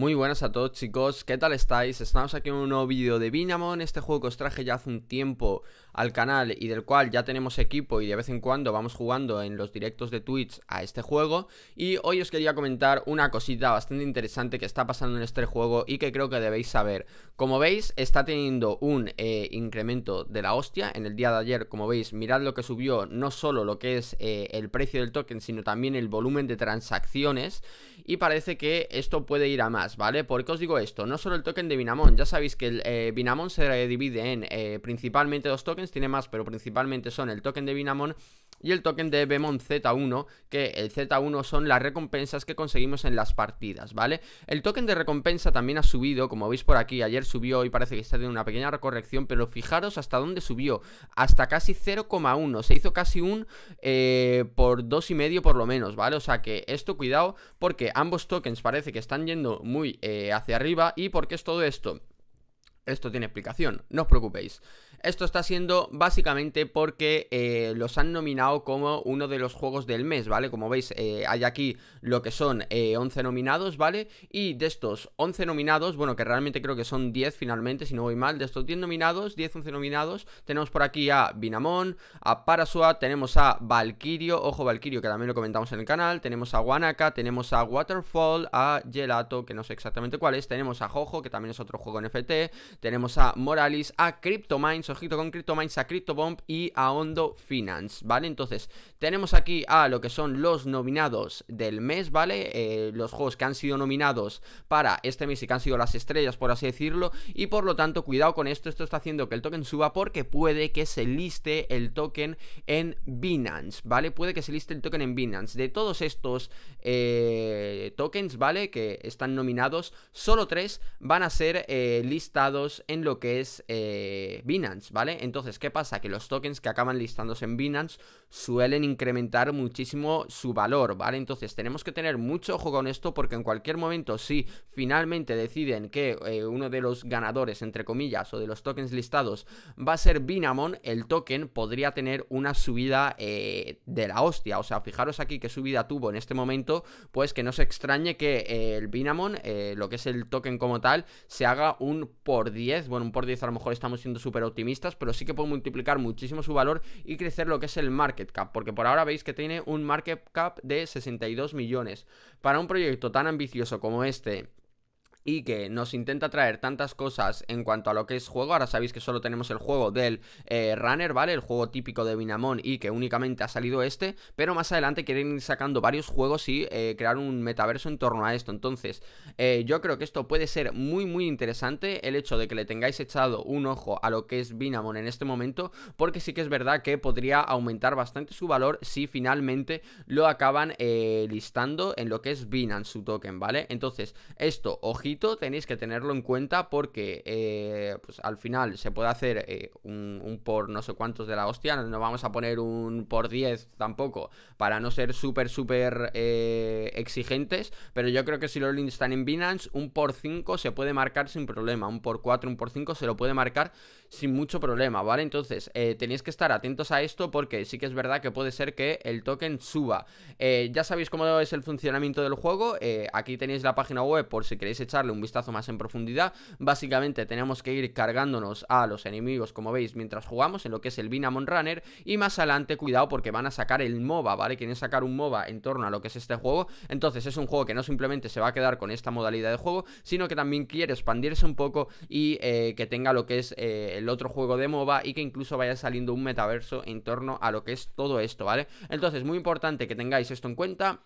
Muy buenas a todos chicos, ¿qué tal estáis? Estamos aquí en un nuevo vídeo de Binamon, este juego que os traje ya hace un tiempo al canal y del cual ya tenemos equipo y de vez en cuando vamos jugando en los directos de Twitch a este juego y hoy os quería comentar una cosita bastante interesante que está pasando en este juego y que creo que debéis saber. Como veis está teniendo un eh, incremento de la hostia en el día de ayer, como veis mirad lo que subió, no solo lo que es eh, el precio del token sino también el volumen de transacciones y parece que esto puede ir a más. ¿vale? ¿Por qué os digo esto? No solo el token de Binamon, ya sabéis que el, eh, Binamon se divide en eh, principalmente dos tokens, tiene más, pero principalmente son el token de Binamon y el token de Bemon Z1, que el Z1 son las recompensas que conseguimos en las partidas, ¿vale? El token de recompensa también ha subido, como veis por aquí, ayer subió y parece que está teniendo una pequeña corrección, pero fijaros hasta dónde subió, hasta casi 0,1, se hizo casi un eh, por 2,5 por lo menos, ¿vale? O sea que esto cuidado porque ambos tokens parece que están yendo muy eh, hacia arriba y porque es todo esto. Esto tiene explicación, no os preocupéis. Esto está siendo básicamente porque eh, los han nominado como uno de los juegos del mes, ¿vale? Como veis, eh, hay aquí lo que son 11 eh, nominados, ¿vale? Y de estos 11 nominados, bueno, que realmente creo que son 10 finalmente, si no voy mal, de estos 10 nominados, 10, 11 nominados, tenemos por aquí a Binamon, a Parasua, tenemos a Valkyrio, ojo Valkyrio, que también lo comentamos en el canal, tenemos a Wanaka, tenemos a Waterfall, a Gelato, que no sé exactamente cuál es, tenemos a Jojo, que también es otro juego NFT, tenemos a Moralis, a CryptoMines, con CryptoMines, a CryptoBomb y a Hondo Finance, ¿vale? Entonces, tenemos aquí a lo que son los nominados del mes, ¿vale? Eh, los juegos que han sido nominados para este mes y que han sido las estrellas, por así decirlo, y por lo tanto, cuidado con esto, esto está haciendo que el token suba porque puede que se liste el token en Binance, ¿vale? Puede que se liste el token en Binance. De todos estos eh, tokens, ¿vale? Que están nominados, solo tres van a ser eh, listados en lo que es Binance. ¿vale? Entonces, ¿qué pasa? Que los tokens que acaban listándose en Binance suelen incrementar muchísimo su valor, ¿vale? Entonces, tenemos que tener mucho ojo con esto porque en cualquier momento, si finalmente deciden que eh, uno de los ganadores, entre comillas, o de los tokens listados va a ser Binamon, el token podría tener una subida eh, de la hostia. O sea, fijaros aquí qué subida tuvo en este momento, pues que no se extrañe que eh, el Binamon, lo que es el token como tal, se haga un por 10, bueno, un por 10 a lo mejor estamos siendo súper optimistas, pero sí que puede multiplicar muchísimo su valor y crecer lo que es el market cap, porque por ahora veis que tiene un market cap de 62 millones. Para un proyecto tan ambicioso como este, y que nos intenta traer tantas cosas en cuanto a lo que es juego. Ahora sabéis que solo tenemos el juego del eh, Runner, ¿vale? El juego típico de Binamon y que únicamente ha salido este, pero más adelante quieren ir sacando varios juegos y eh, crear un metaverso en torno a esto. Entonces, eh, yo creo que esto puede ser muy, muy interesante el hecho de que le tengáis echado un ojo a lo que es Binamon en este momento, porque sí que es verdad que podría aumentar bastante su valor si finalmente lo acaban listando en lo que es Binan, su token, ¿vale? Entonces, esto, ojito tenéis que tenerlo en cuenta porque eh, pues, al final se puede hacer eh, un, por no sé cuántos de la hostia, no vamos a poner un por 10 tampoco, para no ser súper, súper eh, exigentes, pero yo creo que si los links están en Binance, un por 5 se puede marcar sin problema, un por 4, un por 5 se lo puede marcar sin mucho problema, ¿vale? Entonces, eh, tenéis que estar atentos a esto porque sí que es verdad que puede ser que el token suba. Eh, ya sabéis cómo es el funcionamiento del juego, eh, aquí tenéis la página web por si queréis echarle un vistazo más en profundidad. Básicamente tenemos que ir cargándonos a los enemigos, como veis, mientras jugamos en lo que es el Binamon Runner y más adelante, cuidado porque van a sacar el MOBA, ¿vale? Quieren sacar un MOBA en torno a lo que es este juego, entonces es un juego que no simplemente se va a quedar con esta modalidad de juego, sino que también quiere expandirse un poco y que tenga lo que es... el el otro juego de MOBA y que incluso vaya saliendo un metaverso en torno a lo que es todo esto, ¿vale? Entonces, muy importante que tengáis esto en cuenta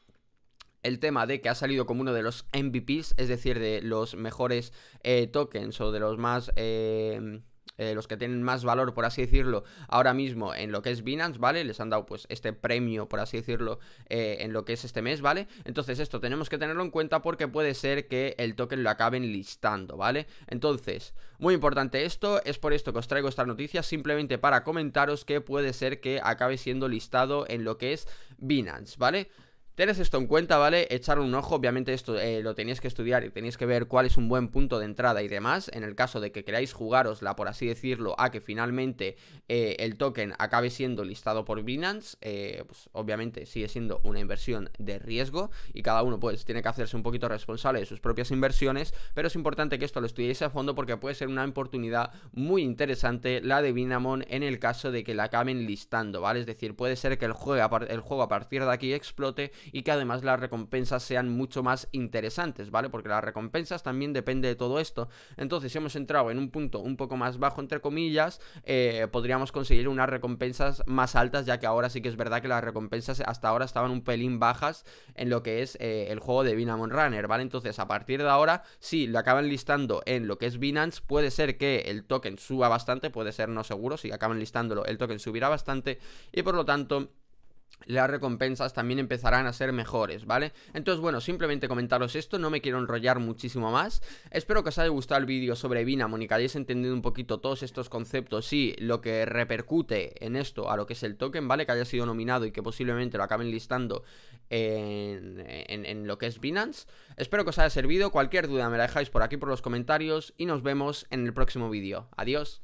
el tema de que ha salido como uno de los MVPs, es decir, de los mejores eh, tokens o de los más... Eh, eh, los que tienen más valor, por así decirlo, ahora mismo en lo que es Binance, ¿vale? Les han dado pues este premio, por así decirlo, eh, en lo que es este mes, ¿vale? Entonces esto tenemos que tenerlo en cuenta porque puede ser que el token lo acaben listando, ¿vale? Entonces, muy importante esto, es por esto que os traigo esta noticia, simplemente para comentaros que puede ser que acabe siendo listado en lo que es Binance, ¿vale? Tenés esto en cuenta, ¿vale? Echar un ojo, obviamente esto eh, lo tenéis que estudiar y tenéis que ver cuál es un buen punto de entrada y demás, en el caso de que queráis jugarosla, por así decirlo, a que finalmente eh, el token acabe siendo listado por Binance, eh, pues obviamente sigue siendo una inversión de riesgo y cada uno pues tiene que hacerse un poquito responsable de sus propias inversiones, pero es importante que esto lo estudiéis a fondo porque puede ser una oportunidad muy interesante la de Binamon en el caso de que la acaben listando, ¿vale? Es decir, puede ser que el el juego a partir de aquí explote y que además las recompensas sean mucho más interesantes, ¿vale? Porque las recompensas también depende de todo esto. Entonces, si hemos entrado en un punto un poco más bajo, entre comillas, eh, podríamos conseguir unas recompensas más altas, ya que ahora sí que es verdad que las recompensas hasta ahora estaban un pelín bajas en lo que es eh, el juego de Binance Runner, ¿vale? Entonces, a partir de ahora, si lo acaban listando en lo que es Binance, puede ser que el token suba bastante, puede ser no seguro, si acaban listándolo, el token subirá bastante y por lo tanto las recompensas también empezarán a ser mejores, ¿vale? Entonces, bueno, simplemente comentaros esto, no me quiero enrollar muchísimo más. Espero que os haya gustado el vídeo sobre Binamon y que hayáis entendido un poquito todos estos conceptos y lo que repercute en esto a lo que es el token, ¿vale? Que haya sido nominado y que posiblemente lo acaben listando en, en lo que es Binance. Espero que os haya servido, cualquier duda me la dejáis por aquí por los comentarios y nos vemos en el próximo vídeo. Adiós.